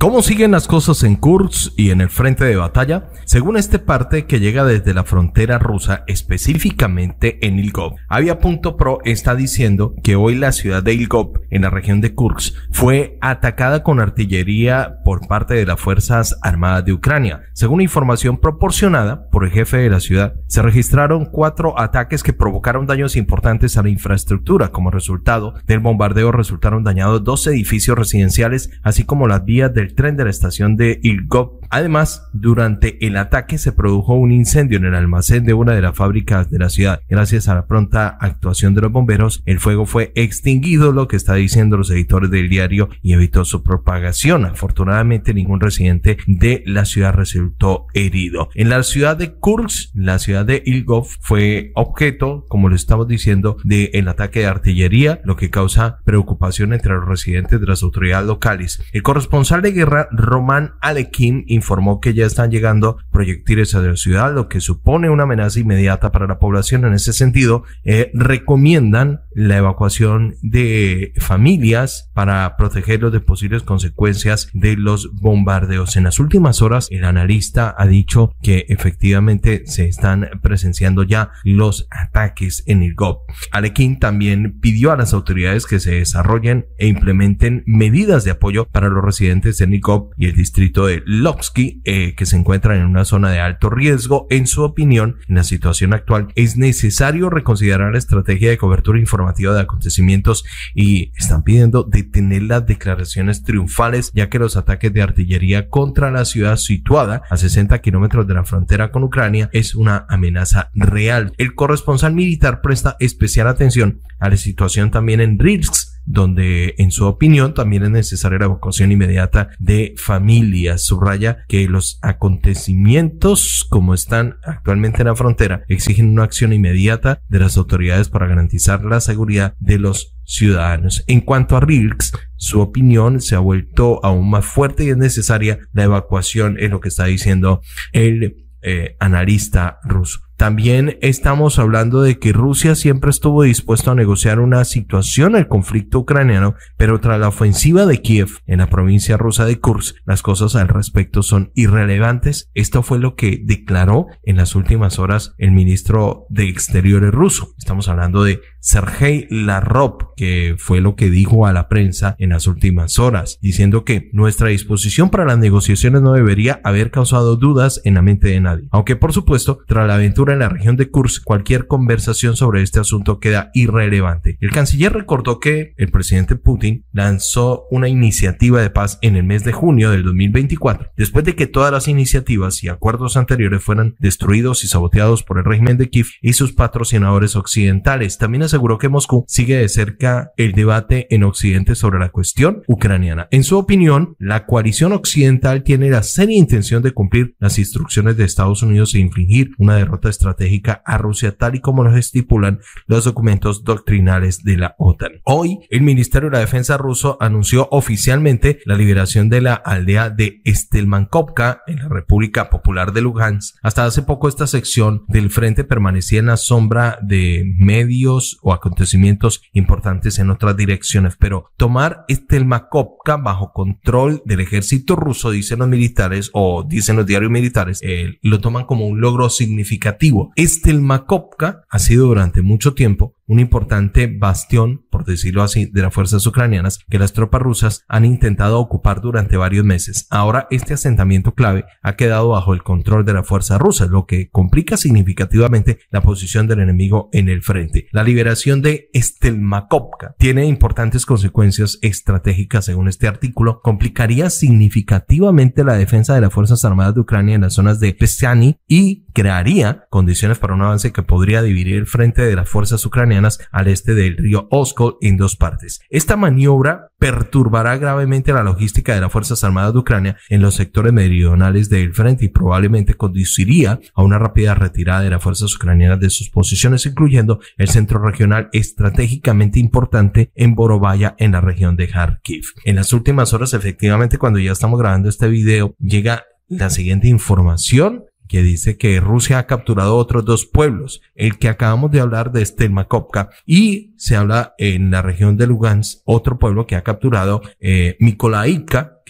¿Cómo siguen las cosas en Kursk y en el frente de batalla? Según este parte que llega desde la frontera rusa, específicamente en Ilgov, Avia.pro está diciendo que hoy la ciudad de Ilgov, en la región de Kursk, fue atacada con artillería por parte de las Fuerzas Armadas de Ucrania. Según información proporcionada por el jefe de la ciudad, se registraron cuatro ataques que provocaron daños importantes a la infraestructura. Como resultado del bombardeo resultaron dañados dos edificios residenciales, así como las vías del tren de la estación de Ilgop Además, durante el ataque se produjo un incendio en el almacén de una de las fábricas de la ciudad. Gracias a la pronta actuación de los bomberos, el fuego fue extinguido, lo que está diciendo los editores del diario, y evitó su propagación. Afortunadamente, ningún residente de la ciudad resultó herido. En la ciudad de Kursk, la ciudad de Ilgov fue objeto, como lo estamos diciendo, del el ataque de artillería, lo que causa preocupación entre los residentes de las autoridades locales. El corresponsal de guerra, Roman Alekin, informó que ya están llegando proyectiles a la ciudad, lo que supone una amenaza inmediata para la población. En ese sentido, eh, recomiendan la evacuación de familias para protegerlos de posibles consecuencias de los bombardeos. En las últimas horas, el analista ha dicho que efectivamente se están presenciando ya los ataques en el Alekin también pidió a las autoridades que se desarrollen e implementen medidas de apoyo para los residentes de Nicop y el distrito de Lox, eh, que se encuentran en una zona de alto riesgo, en su opinión, en la situación actual es necesario reconsiderar la estrategia de cobertura informativa de acontecimientos y están pidiendo detener las declaraciones triunfales, ya que los ataques de artillería contra la ciudad situada a 60 kilómetros de la frontera con Ucrania es una amenaza real. El corresponsal militar presta especial atención a la situación también en Rilsk, donde en su opinión también es necesaria la evacuación inmediata de familias. Subraya que los acontecimientos como están actualmente en la frontera exigen una acción inmediata de las autoridades para garantizar la seguridad de los ciudadanos. En cuanto a Rilks, su opinión se ha vuelto aún más fuerte y es necesaria la evacuación, es lo que está diciendo el eh, analista ruso. También estamos hablando de que Rusia siempre estuvo dispuesto a negociar una situación el conflicto ucraniano, pero tras la ofensiva de Kiev en la provincia rusa de Kursk, las cosas al respecto son irrelevantes. Esto fue lo que declaró en las últimas horas el ministro de Exteriores ruso. Estamos hablando de Sergei Larrop que fue lo que dijo a la prensa en las últimas horas, diciendo que nuestra disposición para las negociaciones no debería haber causado dudas en la mente de nadie. Aunque por supuesto, tras la aventura en la región de Kursk, cualquier conversación sobre este asunto queda irrelevante. El canciller recordó que el presidente Putin lanzó una iniciativa de paz en el mes de junio del 2024, después de que todas las iniciativas y acuerdos anteriores fueran destruidos y saboteados por el régimen de Kiev y sus patrocinadores occidentales. También aseguró que Moscú sigue de cerca el debate en Occidente sobre la cuestión ucraniana. En su opinión, la coalición occidental tiene la seria intención de cumplir las instrucciones de Estados Unidos e infligir una derrota estratégica a Rusia tal y como los estipulan los documentos doctrinales de la OTAN. Hoy, el Ministerio de la Defensa ruso anunció oficialmente la liberación de la aldea de Estelmankovka en la República Popular de Lugansk. Hasta hace poco esta sección del frente permanecía en la sombra de medios o acontecimientos importantes en otras direcciones, pero tomar Estelmankovka bajo control del ejército ruso, dicen los militares o dicen los diarios militares, eh, lo toman como un logro significativo este, el Makopka ha sido durante mucho tiempo un importante bastión, por decirlo así, de las fuerzas ucranianas que las tropas rusas han intentado ocupar durante varios meses. Ahora este asentamiento clave ha quedado bajo el control de la fuerza rusa, lo que complica significativamente la posición del enemigo en el frente. La liberación de Estelmakovka tiene importantes consecuencias estratégicas según este artículo, complicaría significativamente la defensa de las Fuerzas Armadas de Ucrania en las zonas de Pesiani y crearía condiciones para un avance que podría dividir el frente de las fuerzas ucranianas al este del río Oskol en dos partes. Esta maniobra perturbará gravemente la logística de las Fuerzas Armadas de Ucrania en los sectores meridionales del frente y probablemente conduciría a una rápida retirada de las fuerzas ucranianas de sus posiciones, incluyendo el centro regional estratégicamente importante en Borovaya en la región de Kharkiv. En las últimas horas, efectivamente, cuando ya estamos grabando este video, llega la siguiente información que dice que Rusia ha capturado otros dos pueblos, el que acabamos de hablar de Stelmakovka y se habla en la región de Lugansk, otro pueblo que ha capturado eh,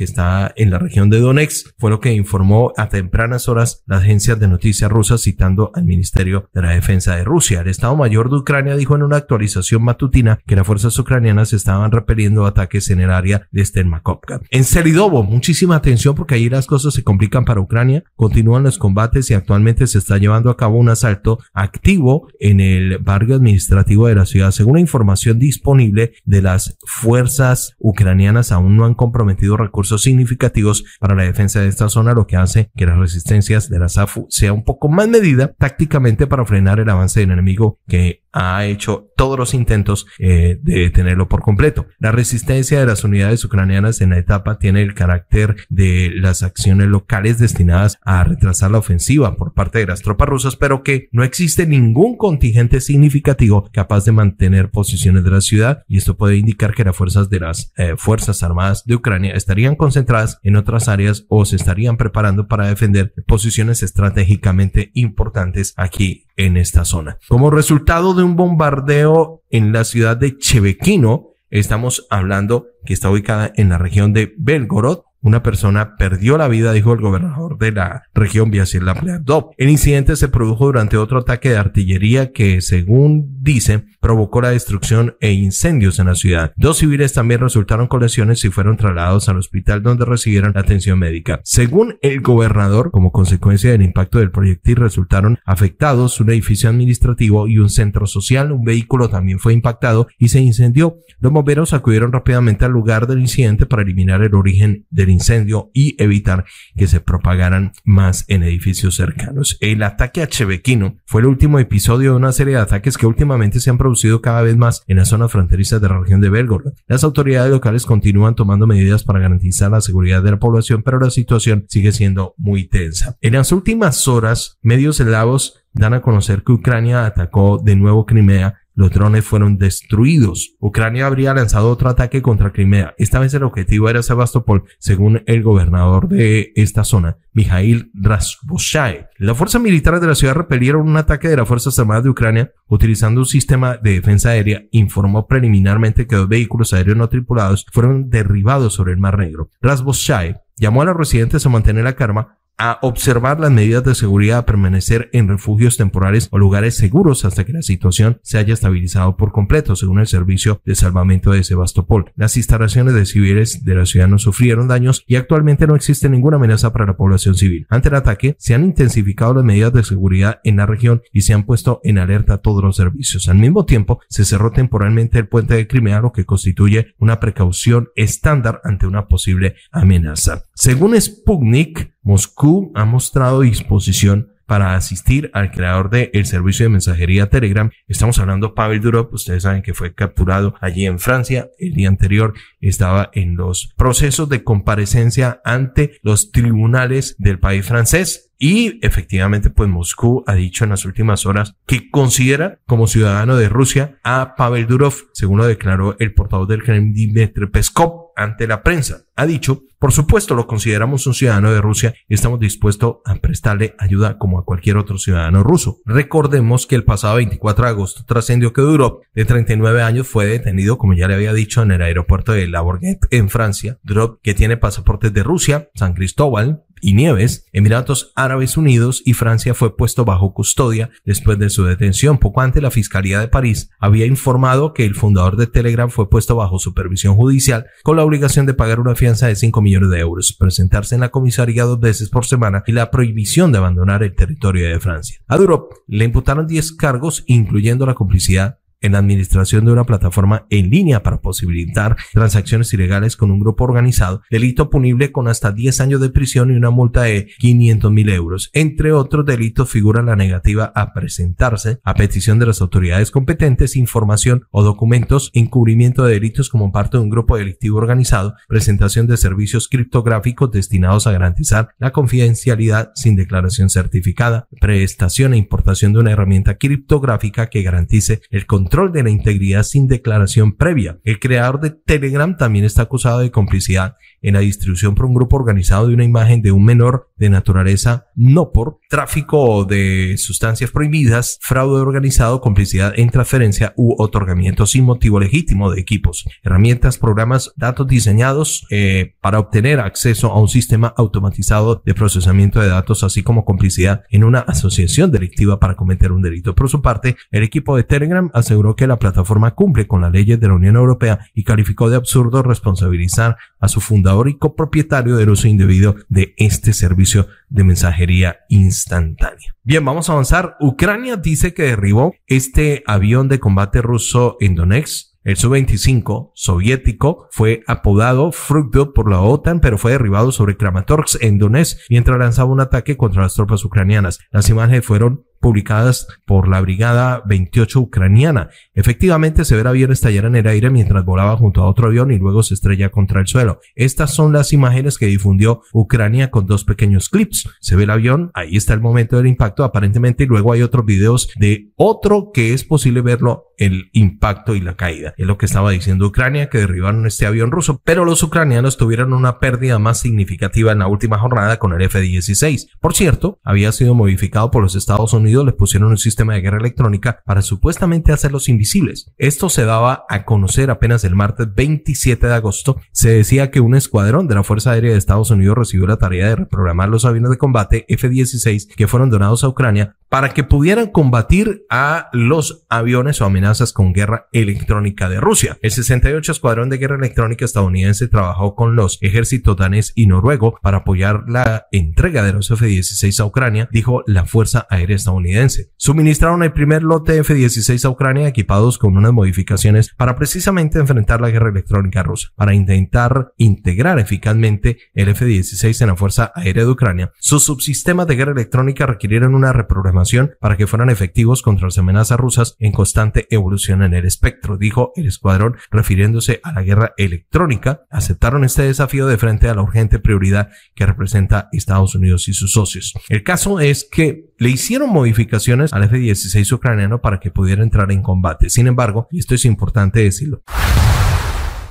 que está en la región de Donetsk, fue lo que informó a tempranas horas la agencia de noticias rusa citando al Ministerio de la Defensa de Rusia. El Estado Mayor de Ucrania dijo en una actualización matutina que las fuerzas ucranianas estaban repeliendo ataques en el área de Stermakovka. En Selidovo muchísima atención porque ahí las cosas se complican para Ucrania, continúan los combates y actualmente se está llevando a cabo un asalto activo en el barrio administrativo de la ciudad. Según la información disponible de las fuerzas ucranianas, aún no han comprometido recursos significativos para la defensa de esta zona, lo que hace que las resistencias de la SAFU sea un poco más medida tácticamente para frenar el avance del enemigo que ha hecho todos los intentos eh, de detenerlo por completo. La resistencia de las unidades ucranianas en la etapa tiene el carácter de las acciones locales destinadas a retrasar la ofensiva por parte de las tropas rusas, pero que no existe ningún contingente significativo capaz de mantener posiciones de la ciudad y esto puede indicar que las fuerzas de las eh, Fuerzas Armadas de Ucrania estarían concentradas en otras áreas o se estarían preparando para defender posiciones estratégicamente importantes aquí en esta zona. Como resultado de un bombardeo en la ciudad de Chebequino, estamos hablando que está ubicada en la región de Belgorod, una persona perdió la vida, dijo el gobernador de la región Biasirla Pleadop. El incidente se produjo durante otro ataque de artillería que, según dice, provocó la destrucción e incendios en la ciudad. Dos civiles también resultaron con lesiones y fueron trasladados al hospital donde recibieron atención médica. Según el gobernador, como consecuencia del impacto del proyectil resultaron afectados un edificio administrativo y un centro social. Un vehículo también fue impactado y se incendió. Los bomberos acudieron rápidamente al lugar del incidente para eliminar el origen del incendio y evitar que se propagaran más en edificios cercanos. El ataque a Chebequino fue el último episodio de una serie de ataques que últimamente se han producido cada vez más en las zonas fronterizas de la región de Belgorod. Las autoridades locales continúan tomando medidas para garantizar la seguridad de la población, pero la situación sigue siendo muy tensa. En las últimas horas, medios eslavos dan a conocer que Ucrania atacó de nuevo Crimea los drones fueron destruidos. Ucrania habría lanzado otro ataque contra Crimea. Esta vez el objetivo era Sebastopol, según el gobernador de esta zona, Mijail Rasvoshaev. Las fuerzas militares de la ciudad repelieron un ataque de las Fuerzas Armadas de Ucrania utilizando un sistema de defensa aérea. Informó preliminarmente que dos vehículos aéreos no tripulados fueron derribados sobre el Mar Negro. Rasboshay llamó a los residentes a mantener la calma a observar las medidas de seguridad, a permanecer en refugios temporales o lugares seguros hasta que la situación se haya estabilizado por completo, según el Servicio de Salvamento de Sebastopol. Las instalaciones de civiles de la ciudad no sufrieron daños y actualmente no existe ninguna amenaza para la población civil. Ante el ataque, se han intensificado las medidas de seguridad en la región y se han puesto en alerta todos los servicios. Al mismo tiempo, se cerró temporalmente el puente de Crimea, lo que constituye una precaución estándar ante una posible amenaza. Según Sputnik, Moscú ha mostrado disposición para asistir al creador del el servicio de mensajería Telegram. Estamos hablando Pavel Durov, ustedes saben que fue capturado allí en Francia el día anterior, estaba en los procesos de comparecencia ante los tribunales del país francés y efectivamente, pues Moscú ha dicho en las últimas horas que considera como ciudadano de Rusia a Pavel Durov, según lo declaró el portavoz del Kremlin Dmitry Peskov ante la prensa. Ha dicho, por supuesto lo consideramos un ciudadano de Rusia y estamos dispuestos a prestarle ayuda como a cualquier otro ciudadano ruso. Recordemos que el pasado 24 de agosto trascendió que Durov, de 39 años, fue detenido, como ya le había dicho, en el aeropuerto de La Bourget, en Francia. Durov, que tiene pasaportes de Rusia, San Cristóbal, y Nieves, Emiratos Árabes Unidos y Francia fue puesto bajo custodia después de su detención. Poco antes, la Fiscalía de París había informado que el fundador de Telegram fue puesto bajo supervisión judicial con la obligación de pagar una fianza de 5 millones de euros, presentarse en la comisaría dos veces por semana y la prohibición de abandonar el territorio de Francia. A Duro le imputaron 10 cargos, incluyendo la complicidad en la administración de una plataforma en línea para posibilitar transacciones ilegales con un grupo organizado, delito punible con hasta 10 años de prisión y una multa de 500 mil euros. Entre otros delitos figura la negativa a presentarse a petición de las autoridades competentes información o documentos, encubrimiento de delitos como parte de un grupo delictivo organizado, presentación de servicios criptográficos destinados a garantizar la confidencialidad sin declaración certificada, prestación e importación de una herramienta criptográfica que garantice el control control de la integridad sin declaración previa. El creador de Telegram también está acusado de complicidad en la distribución por un grupo organizado de una imagen de un menor de naturaleza no por tráfico de sustancias prohibidas, fraude organizado, complicidad en transferencia u otorgamiento sin motivo legítimo de equipos, herramientas, programas, datos diseñados eh, para obtener acceso a un sistema automatizado de procesamiento de datos, así como complicidad en una asociación delictiva para cometer un delito. Por su parte, el equipo de Telegram aseguró que la plataforma cumple con las leyes de la Unión Europea y calificó de absurdo responsabilizar a su fundador y copropietario del uso indebido de este servicio de mensajería instantánea. Bien, vamos a avanzar. Ucrania dice que derribó este avión de combate ruso en Donetsk. El Su-25 soviético fue apodado Fructo por la OTAN, pero fue derribado sobre Kramatorsk en Donetsk mientras lanzaba un ataque contra las tropas ucranianas. Las imágenes fueron publicadas por la Brigada 28 ucraniana. Efectivamente, se ve el avión estallar en el aire mientras volaba junto a otro avión y luego se estrella contra el suelo. Estas son las imágenes que difundió Ucrania con dos pequeños clips. Se ve el avión, ahí está el momento del impacto aparentemente y luego hay otros videos de otro que es posible verlo el impacto y la caída. Es lo que estaba diciendo Ucrania, que derribaron este avión ruso, pero los ucranianos tuvieron una pérdida más significativa en la última jornada con el F-16. Por cierto, había sido modificado por los Estados Unidos les pusieron un sistema de guerra electrónica para supuestamente hacerlos invisibles. Esto se daba a conocer apenas el martes 27 de agosto. Se decía que un escuadrón de la Fuerza Aérea de Estados Unidos recibió la tarea de reprogramar los aviones de combate F-16 que fueron donados a Ucrania para que pudieran combatir a los aviones o amenazas con guerra electrónica de Rusia. El 68 Escuadrón de Guerra Electrónica estadounidense trabajó con los ejércitos danés y noruego para apoyar la entrega de los F-16 a Ucrania, dijo la Fuerza Aérea estadounidense. Suministraron el primer lote F-16 a Ucrania equipados con unas modificaciones para precisamente enfrentar la guerra electrónica rusa, para intentar integrar eficazmente el F-16 en la Fuerza Aérea de Ucrania. Sus subsistemas de guerra electrónica requirieron una reprogramación para que fueran efectivos contra las amenazas rusas en constante evolución en el espectro, dijo el escuadrón refiriéndose a la guerra electrónica, aceptaron este desafío de frente a la urgente prioridad que representa Estados Unidos y sus socios. El caso es que le hicieron modificaciones al F-16 ucraniano para que pudiera entrar en combate. Sin embargo, y esto es importante decirlo,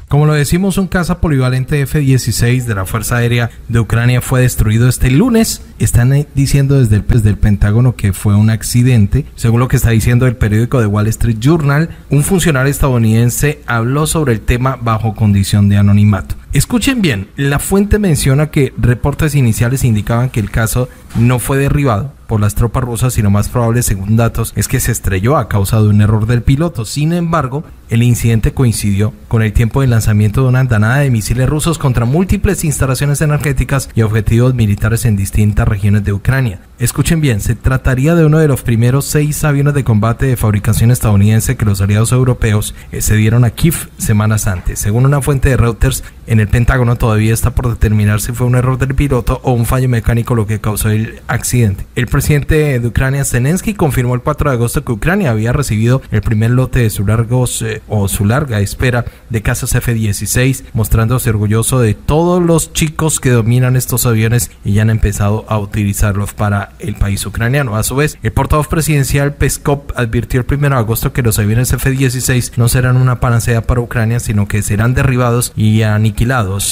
como lo decimos, un caza polivalente F-16 de la Fuerza Aérea de Ucrania fue destruido este lunes. Están eh, diciendo desde el, Pentágono que fue un accidente. Según lo que está diciendo el periódico The Wall Street Journal, un funcionario estadounidense habló sobre el tema bajo condición de anonimato. Escuchen bien, la fuente menciona que reportes iniciales indicaban que el caso no fue derribado por las tropas rusas sino más probable, según datos, es que se estrelló a causa de un error del piloto. Sin embargo, el incidente coincidió con el tiempo de lanzamiento de una andanada de misiles rusos contra múltiples instalaciones energéticas y objetivos militares en distintas regiones de Ucrania. Escuchen bien, se trataría de uno de los primeros seis aviones de combate de fabricación estadounidense que los aliados europeos cedieron eh, a Kiev semanas antes. Según una fuente de Reuters, en el Pentágono todavía está por determinar si fue un error del piloto o un fallo mecánico lo que causó el accidente. El presidente de Ucrania, Zelensky, confirmó el 4 de agosto que Ucrania había recibido el primer lote de su eh, o su larga espera de casas F-16, mostrándose orgulloso de todos los chicos que dominan estos aviones y ya han empezado a utilizarlos para el país ucraniano. A su vez, el portavoz presidencial Peskov advirtió el 1 de agosto que los aviones F-16 no serán una panacea para Ucrania, sino que serán derribados y aniquilados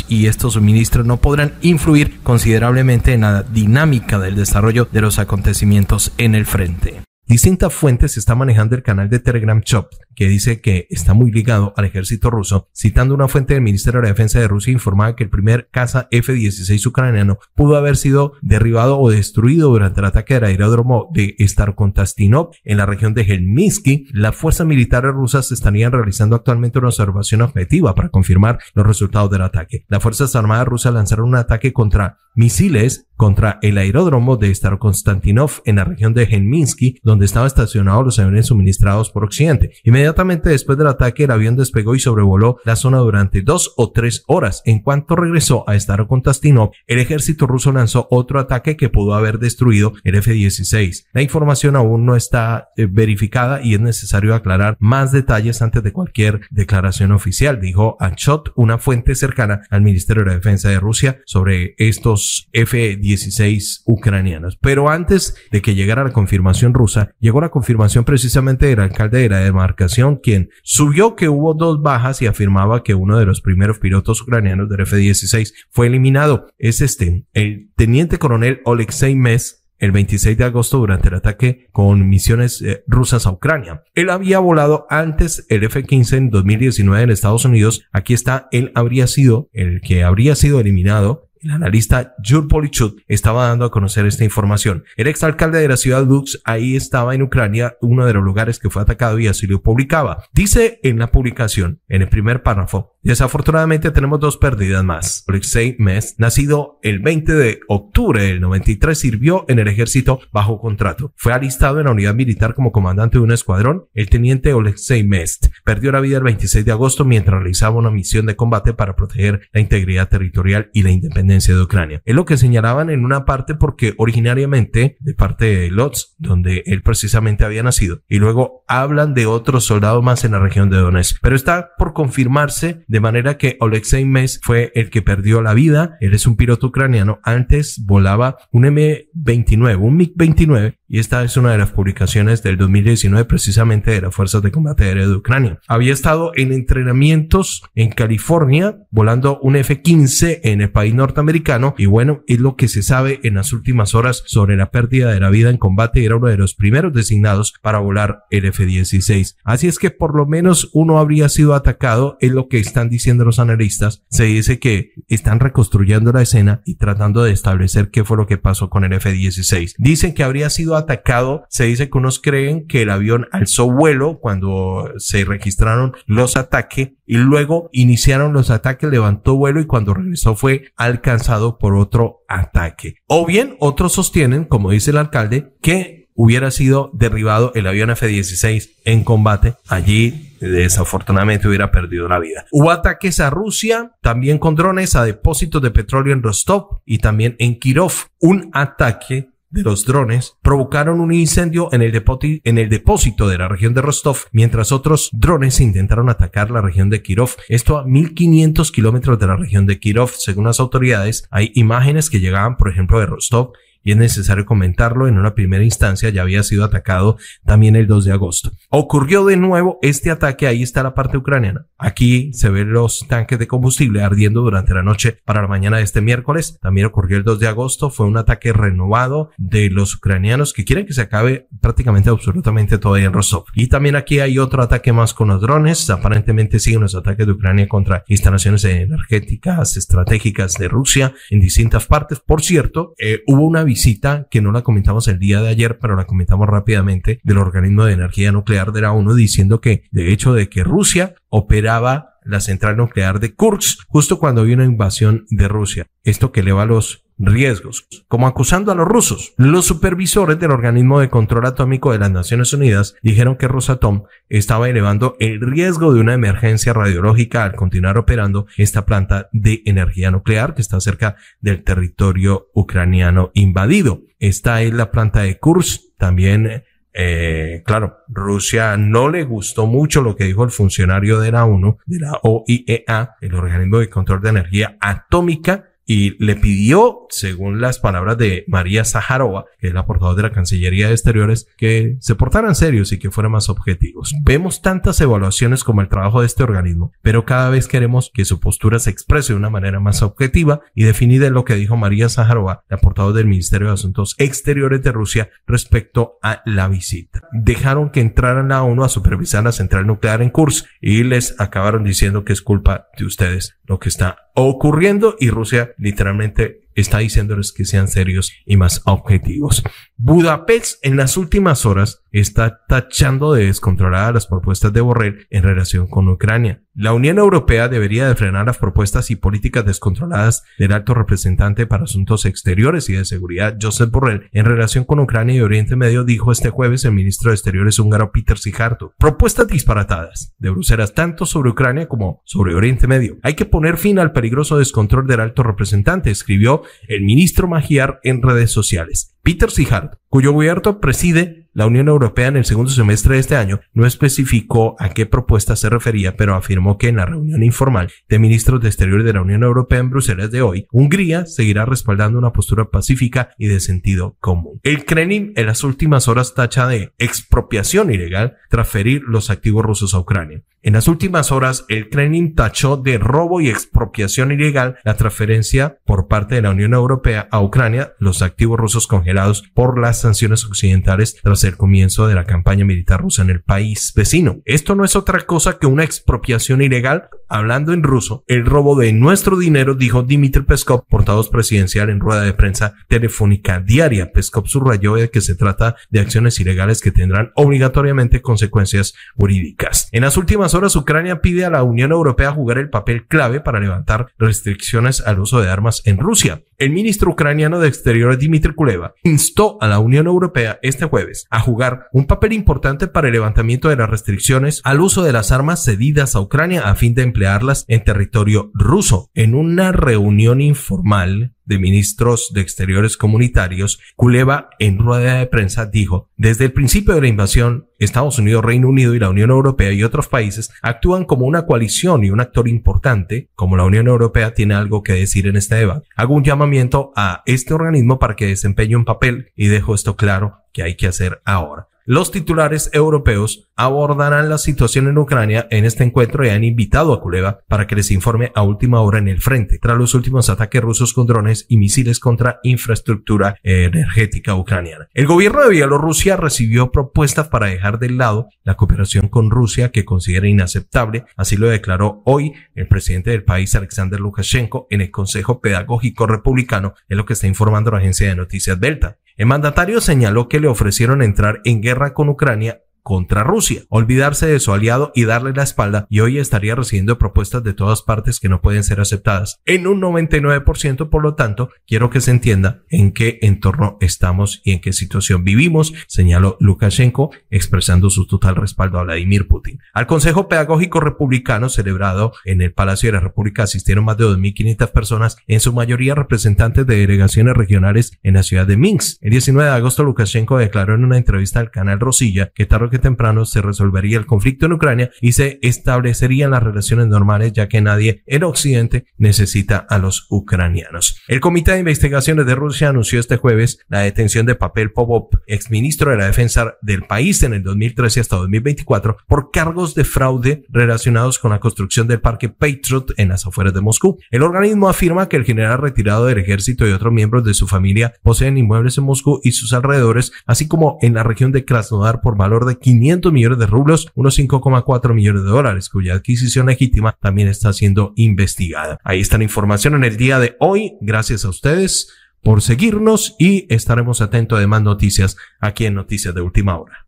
y estos suministros no podrán influir considerablemente en la dinámica del desarrollo de los acontecimientos en el frente. Distintas fuentes está manejando el canal de Telegram Shop que dice que está muy ligado al ejército ruso, citando una fuente del Ministerio de Defensa de Rusia informaba que el primer caza F-16 ucraniano pudo haber sido derribado o destruido durante el ataque del aeródromo de Starkontastinov en la región de Helminsky. Las fuerzas militares rusas estarían realizando actualmente una observación objetiva para confirmar los resultados del ataque. Las Fuerzas Armadas rusas lanzaron un ataque contra misiles contra el aeródromo de Starkonstantinov en la región de Helminsky, donde estaban estacionados los aviones suministrados por Occidente. Inmediatamente después del ataque, el avión despegó y sobrevoló la zona durante dos o tres horas. En cuanto regresó a estar Tastinov, el ejército ruso lanzó otro ataque que pudo haber destruido el F-16. La información aún no está eh, verificada y es necesario aclarar más detalles antes de cualquier declaración oficial, dijo Anchot, una fuente cercana al Ministerio de la Defensa de Rusia sobre estos F-16 ucranianos. Pero antes de que llegara la confirmación rusa, llegó la confirmación precisamente del alcalde de la demarcación quien subió que hubo dos bajas y afirmaba que uno de los primeros pilotos ucranianos del F-16 fue eliminado. Es este, el teniente coronel Oleksiy Mes, el 26 de agosto durante el ataque con misiones eh, rusas a Ucrania. Él había volado antes el F-15 en 2019 en Estados Unidos. Aquí está, él habría sido el que habría sido eliminado el analista Jur Polichuk estaba dando a conocer esta información. El exalcalde de la ciudad Lux ahí estaba en Ucrania, uno de los lugares que fue atacado y así lo publicaba. Dice en la publicación, en el primer párrafo, desafortunadamente tenemos dos pérdidas más. Alexei Mest, nacido el 20 de octubre del 93, sirvió en el ejército bajo contrato. Fue alistado en la unidad militar como comandante de un escuadrón. El teniente Alexei Mest perdió la vida el 26 de agosto mientras realizaba una misión de combate para proteger la integridad territorial y la independencia de Ucrania. Es lo que señalaban en una parte porque originariamente de parte de Lodz, donde él precisamente había nacido, y luego hablan de otros soldados más en la región de Donetsk. Pero está por confirmarse de manera que Oleksiy Mes fue el que perdió la vida. Él es un piloto ucraniano. Antes volaba un M29, un MiG-29, y esta es una de las publicaciones del 2019 precisamente de las Fuerzas de Combate Aéreo de Ucrania. Había estado en entrenamientos en California volando un F-15 en el país norte americano, Y bueno, es lo que se sabe en las últimas horas sobre la pérdida de la vida en combate. Era uno de los primeros designados para volar el F-16. Así es que por lo menos uno habría sido atacado, es lo que están diciendo los analistas. Se dice que están reconstruyendo la escena y tratando de establecer qué fue lo que pasó con el F-16. Dicen que habría sido atacado, se dice que unos creen que el avión alzó vuelo cuando se registraron los ataques y luego iniciaron los ataques, levantó vuelo y cuando regresó fue al cansado por otro ataque. O bien otros sostienen, como dice el alcalde, que hubiera sido derribado el avión F-16 en combate. Allí desafortunadamente hubiera perdido la vida. Hubo ataques a Rusia, también con drones a depósitos de petróleo en Rostov y también en Kirov. Un ataque de los drones provocaron un incendio en el, en el, depósito de la región de Rostov, mientras otros drones intentaron atacar la región de Kirov. Esto a 1500 kilómetros de la región de Kirov. Según las autoridades, hay imágenes que llegaban, por ejemplo, de Rostov y es necesario comentarlo, en una primera instancia ya había sido atacado también el 2 de agosto. Ocurrió de nuevo este ataque, ahí está la parte ucraniana. Aquí se ven los tanques de combustible ardiendo durante la noche para la mañana de este miércoles. También ocurrió el 2 de agosto, fue un ataque renovado de los ucranianos que quieren que se acabe prácticamente absolutamente todo en Rostov. Y también aquí hay otro ataque más con los drones. Aparentemente siguen los ataques de Ucrania contra instalaciones energéticas estratégicas de Rusia en distintas partes. Por cierto, eh, hubo una visita visita, que no la comentamos el día de ayer, pero la comentamos rápidamente, del organismo de energía nuclear de la ONU, diciendo que, de hecho, de que Rusia operaba la central nuclear de Kursk justo cuando había una invasión de Rusia. Esto que eleva los riesgos, como acusando a los rusos. Los supervisores del organismo de control atómico de las Naciones Unidas dijeron que Rosatom estaba elevando el riesgo de una emergencia radiológica al continuar operando esta planta de energía nuclear que está cerca del territorio ucraniano invadido. Esta es la planta de Kursk, también eh, claro, Rusia no le gustó mucho lo que dijo el funcionario de la ONU, de la OIEA, el organismo de control de energía atómica, y le pidió, según las palabras de María Zaharova, que es la portavoz de la Cancillería de Exteriores, que se portaran serios y que fueran más objetivos. Vemos tantas evaluaciones como el trabajo de este organismo, pero cada vez queremos que su postura se exprese de una manera más objetiva y definida lo que dijo María Zaharova, la portavoz del Ministerio de Asuntos Exteriores de Rusia, respecto a la visita. Dejaron que entraran a ONU a supervisar la central nuclear en Kursk y les acabaron diciendo que es culpa de ustedes lo que está ocurriendo y Rusia literalmente está diciéndoles que sean serios y más objetivos. Budapest en las últimas horas está tachando de descontrolada las propuestas de Borrell en relación con Ucrania. La Unión Europea debería de frenar las propuestas y políticas descontroladas del alto representante para asuntos exteriores y de seguridad, Joseph Borrell, en relación con Ucrania y Oriente Medio, dijo este jueves el ministro de Exteriores húngaro Peter Sijarto. Propuestas disparatadas de Bruselas tanto sobre Ucrania como sobre Oriente Medio. Hay que poner fin al peligroso descontrol del alto representante, escribió el ministro Magiar en redes sociales. Peter Sijarto, cuyo gobierno preside la Unión Europea en el segundo semestre de este año no especificó a qué propuesta se refería, pero afirmó que en la reunión informal de ministros de Exteriores de la Unión Europea en Bruselas de hoy, Hungría seguirá respaldando una postura pacífica y de sentido común. El Kremlin en las últimas horas tacha de expropiación ilegal transferir los activos rusos a Ucrania. En las últimas horas, el Kremlin tachó de robo y expropiación ilegal la transferencia por parte de la Unión Europea a Ucrania los activos rusos congelados por las sanciones occidentales tras el comienzo de la campaña militar rusa en el país vecino. Esto no es otra cosa que una expropiación ilegal, hablando en ruso, el robo de nuestro dinero, dijo Dmitry Peskov, portavoz presidencial en rueda de prensa telefónica diaria. Peskov subrayó que se trata de acciones ilegales que tendrán obligatoriamente consecuencias jurídicas. En las últimas horas, Ucrania pide a la Unión Europea jugar el papel clave para levantar restricciones al uso de armas en Rusia. El ministro ucraniano de Exteriores, Dmitry Kuleva, instó a la Unión Europea este jueves a a jugar un papel importante para el levantamiento de las restricciones al uso de las armas cedidas a Ucrania a fin de emplearlas en territorio ruso. En una reunión informal de Ministros de Exteriores Comunitarios, Culeva, en rueda de prensa, dijo, desde el principio de la invasión, Estados Unidos, Reino Unido y la Unión Europea y otros países actúan como una coalición y un actor importante, como la Unión Europea tiene algo que decir en este debate. Hago un llamamiento a este organismo para que desempeñe un papel y dejo esto claro que hay que hacer ahora. Los titulares europeos abordarán la situación en Ucrania en este encuentro y han invitado a Kuleva para que les informe a última hora en el frente tras los últimos ataques rusos con drones y misiles contra infraestructura energética ucraniana. El gobierno de Bielorrusia recibió propuestas para dejar de lado la cooperación con Rusia que considera inaceptable, así lo declaró hoy el presidente del país Alexander Lukashenko en el Consejo Pedagógico Republicano, en lo que está informando la agencia de noticias Delta. El mandatario señaló que le ofrecieron entrar en guerra con Ucrania contra Rusia, olvidarse de su aliado y darle la espalda y hoy estaría recibiendo propuestas de todas partes que no pueden ser aceptadas. En un 99%, por lo tanto, quiero que se entienda en qué entorno estamos y en qué situación vivimos, señaló Lukashenko, expresando su total respaldo a Vladimir Putin. Al Consejo Pedagógico Republicano celebrado en el Palacio de la República asistieron más de 2.500 personas, en su mayoría representantes de delegaciones regionales en la ciudad de Minsk. El 19 de agosto, Lukashenko declaró en una entrevista al canal Rosilla que tarde temprano se resolvería el conflicto en Ucrania y se establecerían las relaciones normales ya que nadie en Occidente necesita a los ucranianos. El Comité de Investigaciones de Rusia anunció este jueves la detención de Papel Popov, exministro de la Defensa del país en el 2013 hasta 2024 por cargos de fraude relacionados con la construcción del parque Patriot en las afueras de Moscú. El organismo afirma que el general retirado del ejército y otros miembros de su familia poseen inmuebles en Moscú y sus alrededores, así como en la región de Krasnodar por valor de 500 millones de rublos, unos 5,4 millones de dólares, cuya adquisición legítima también está siendo investigada. Ahí está la información en el día de hoy. Gracias a ustedes por seguirnos y estaremos atentos a demás noticias aquí en Noticias de Última Hora.